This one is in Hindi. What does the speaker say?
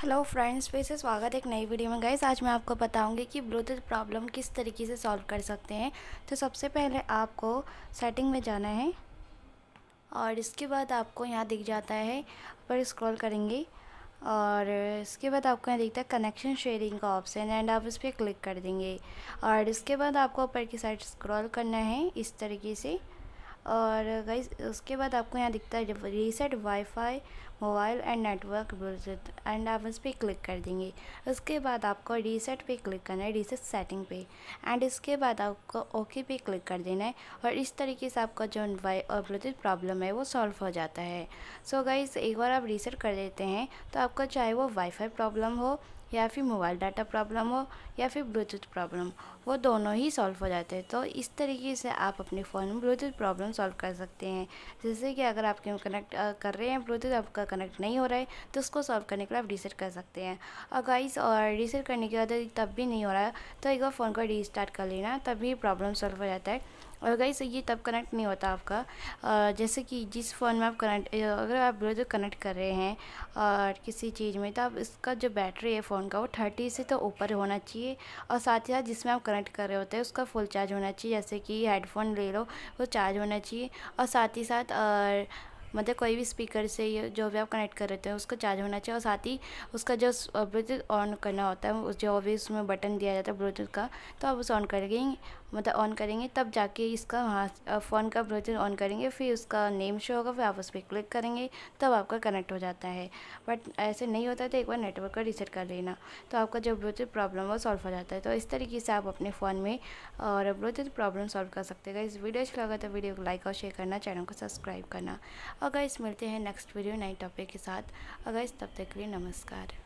हेलो फ्रेंड्स फिर से स्वागत है एक नई वीडियो में गाइस आज मैं आपको बताऊंगी कि ब्लूटूथ प्रॉब्लम किस तरीके से सॉल्व कर सकते हैं तो सबसे पहले आपको सेटिंग में जाना है और इसके बाद आपको यहाँ दिख जाता है पर स्क्रॉल करेंगे और इसके बाद आपको यहाँ दिखता है कनेक्शन शेयरिंग का ऑप्शन एंड आप इस पर क्लिक कर देंगे और इसके बाद आपको ऊपर की साइड स्क्रॉल करना है इस तरीके से और गाइस उसके बाद आपको यहाँ दिखता है reset WiFi mobile and network Bluetooth and आप उस पर क्लिक कर देंगे उसके बाद आपको रीसेट पे क्लिक करना है रीसेट सेटिंग पे एंड इसके बाद आपको ओके पे क्लिक कर देना है और इस तरीके से आपका जो वाई और ब्लूटूथ प्रॉब्लम है वो सॉल्व हो जाता है सो so गाइस एक बार आप रीसेट कर देते हैं तो आपका चाहे वो वाईफाई प्रॉब्लम हो या फिर मोबाइल डाटा प्रॉब्लम हो या फिर ब्लूटूथ प्रॉब्लम वो दोनों ही सॉल्व हो जाते हैं तो इस तरीके से आप अपने फ़ोन में ब्लूटूथ प्रॉब्लम सॉल्व कर सकते हैं जैसे कि अगर आपके कनेक्ट कर रहे हैं ब्लूटूथ आपका कनेक्ट नहीं हो रहा है तो उसको सॉल्व करने के लिए आप रीसेट कर सकते हैं और गाइस और रीसेट करने के बाद तब भी नहीं हो रहा है तो एक बार फ़ोन को रीस्टार्ट कर लेना तभी प्रॉब्लम सॉल्व हो जाता है और गाइस ये तब कनेक्ट नहीं होता आपका जैसे कि जिस फ़ोन में आप कनेक्ट अगर आप ब्लूटूथ कनेक्ट कर रहे हैं और किसी चीज़ में तो आप इसका जो बैटरी है फ़ोन का वो थर्टी से तो ऊपर होना चाहिए और साथ ही साथ जिसमें आप कनेक्ट कर रहे होते हैं उसका फुल चार्ज होना चाहिए जैसे कि हेडफोन ले लो वो चार्ज होना चाहिए और साथ ही साथ मतलब कोई भी स्पीकर से ये जो भी आप कनेक्ट कर रहे हो उसको चार्ज होना चाहिए और साथ ही उसका जो ब्लूटूथ ऑन करना होता है जो भी उसमें बटन दिया जाता है ब्लूटूथ का तो आप उसे ऑन करेंगे मतलब ऑन करेंगे तब जाके इसका वहाँ फ़ोन का ब्लूटूथ ऑन करेंगे फिर उसका नेम शो होगा फिर आप उस पर क्लिक करेंगे तब आपका कनेक्ट हो जाता है बट ऐसे नहीं होता तो एक बार नेटवर्क का रिसेट कर लेना तो आपका जो ब्लूटूथ प्रॉब्लम वो सॉल्व हो जाता है तो इस तरीके से आप अपने फ़ोन में और ब्लूटूथ प्रॉब्लम सॉल्व कर सकते हैं इस वीडियो अच्छा लगा तो वीडियो को लाइक और शेयर करना चैनल को सब्सक्राइब करना अगर इस मिलते हैं नेक्स्ट वीडियो नए टॉपिक के साथ अगर इस तब तक के लिए नमस्कार